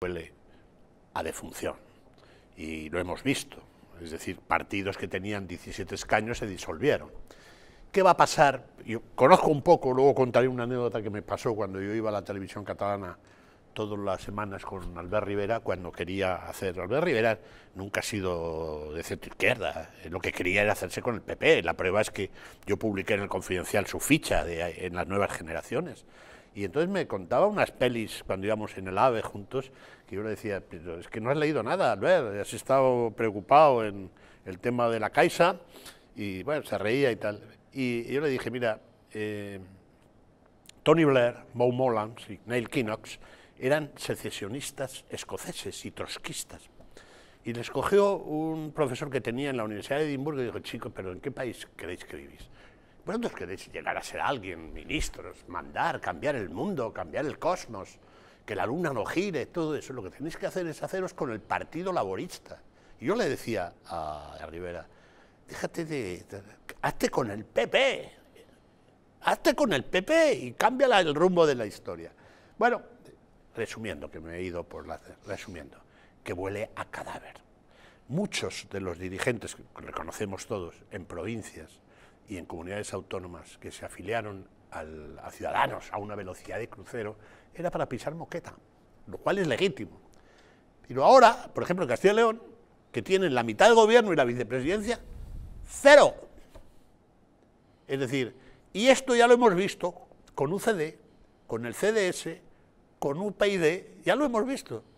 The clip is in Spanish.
huele a defunción. Y lo hemos visto. Es decir, partidos que tenían 17 escaños se disolvieron. ¿Qué va a pasar? Yo conozco un poco, luego contaré una anécdota que me pasó cuando yo iba a la televisión catalana todas las semanas con Albert Rivera cuando quería hacer. Albert Rivera nunca ha sido de centro izquierda, eh, lo que quería era hacerse con el PP. La prueba es que yo publiqué en el Confidencial su ficha de, en las nuevas generaciones. Y entonces me contaba unas pelis cuando íbamos en el AVE juntos, que yo le decía, pero es que no has leído nada, Albert, has estado preocupado en el tema de la Caixa, y bueno, se reía y tal. Y, yo le dije, mira, eh, Tony Blair, Bo Mullins y Neil Kinnox eran secesionistas escoceses y trotskistas. Y le escogió un profesor que tenía en la Universidad de Edimburgo y dijo, chico, pero ¿en qué país queréis que vivís? Vosotros queréis llegar a ser alguien, ministros, mandar, cambiar el mundo, cambiar el cosmos, que la luna no gire, todo eso. Lo que tenéis que hacer es haceros con el Partido Laborista. Y yo le decía a, Rivera, déjate de, hazte con el PP, hazte con el PP y cámbiala el rumbo de la historia. Bueno, resumiendo, que me he ido por la... resumiendo, que huele a cadáver. Muchos de los dirigentes, que reconocemos todos, en provincias, y en comunidades autónomas que se afiliaron al, a Ciudadanos a una velocidad de crucero era para pisar moqueta, lo cual es legítimo. Pero ahora, por ejemplo, en Castilla y León, que tienen la mitad del gobierno y la vicepresidencia, cero. Es decir, y esto ya lo hemos visto con UCD, con el CDS, con UPyD, ya lo hemos visto.